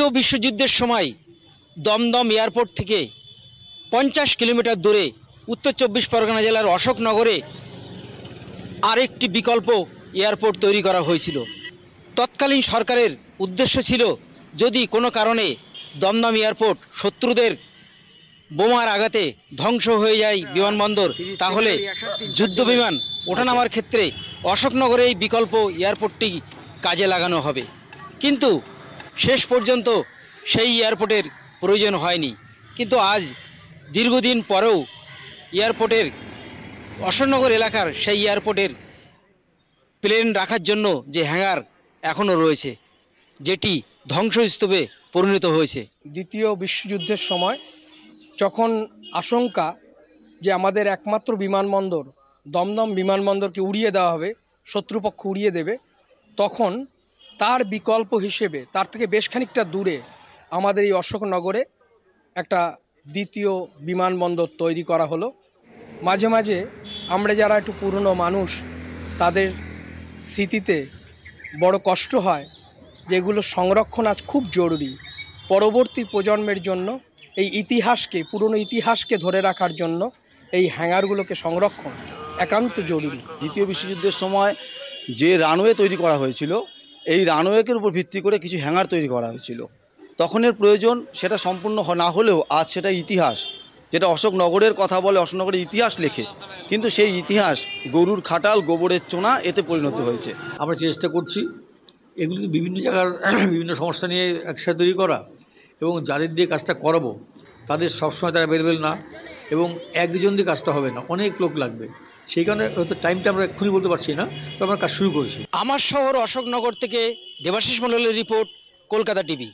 দ্বিতীয় বিশ্বযুদ্ধের সময় দমদম এয়ারপোর্ট থেকে পঞ্চাশ কিলোমিটার দূরে উত্তর চব্বিশ পরগনা জেলার অশোকনগরে আরেকটি বিকল্প এয়ারপোর্ট তৈরি করা হয়েছিল তৎকালীন সরকারের উদ্দেশ্য ছিল যদি কোনো কারণে দমদম এয়ারপোর্ট শত্রুদের বোমার আঘাতে ধ্বংস হয়ে যায় বিমানবন্দর তাহলে যুদ্ধ বিমান ওঠানামার ক্ষেত্রে অশোকনগরে এই বিকল্প এয়ারপোর্টটি কাজে লাগানো হবে কিন্তু শেষ পর্যন্ত সেই এয়ারপোর্টের প্রয়োজন হয়নি কিন্তু আজ দীর্ঘদিন পরেও এয়ারপোর্টের অশোকনগর এলাকার সেই এয়ারপোর্টের প্লেন রাখার জন্য যে হ্যাঙ্গার এখনও রয়েছে যেটি ধ্বংসস্তূপে পরিণত হয়েছে দ্বিতীয় বিশ্বযুদ্ধের সময় যখন আশঙ্কা যে আমাদের একমাত্র বিমানবন্দর দমদম বিমানবন্দরকে উড়িয়ে দেওয়া হবে শত্রুপক্ষ উড়িয়ে দেবে তখন তার বিকল্প হিসেবে তার থেকে বেশ খানিকটা দূরে আমাদের এই অশোকনগরে একটা দ্বিতীয় বিমানবন্দর তৈরি করা হলো মাঝে মাঝে আমরা যারা একটু পুরনো মানুষ তাদের স্মৃতিতে বড় কষ্ট হয় যেগুলো সংরক্ষণ আজ খুব জরুরি পরবর্তী প্রজন্মের জন্য এই ইতিহাসকে পুরনো ইতিহাসকে ধরে রাখার জন্য এই হ্যাঙ্গারগুলোকে সংরক্ষণ একান্ত জরুরি দ্বিতীয় বিশ্বযুদ্ধের সময় যে রানওয়ে তৈরি করা হয়েছিল এই রানওয়েকের উপর ভিত্তি করে কিছু হ্যাঙ্গার তৈরি করা হয়েছিল তখনের প্রয়োজন সেটা সম্পূর্ণ না হলেও আজ সেটা ইতিহাস যেটা অশোকনগরের কথা বলে অশোকনগরের ইতিহাস লেখে কিন্তু সেই ইতিহাস গরুর খাটাল গোবরের চোনা এতে পরিণত হয়েছে আমরা চেষ্টা করছি এগুলি বিভিন্ন জায়গার বিভিন্ন সমস্যা নিয়ে একসাথে তৈরি করা এবং যাদের দিয়ে কাজটা করাবো তাদের সবসময় তারা বেরবেল না এবং একজন দিয়ে কাজটা হবে না অনেক লোক লাগবে সেই কারণে হয়তো টাইমটা আমরা এক্ষুনি বলতে পারছি না তো আমরা কাজ শুরু করেছি আমার শহর অশোকনগর থেকে দেবাশিস মন্ডলের রিপোর্ট কলকাতা টিভি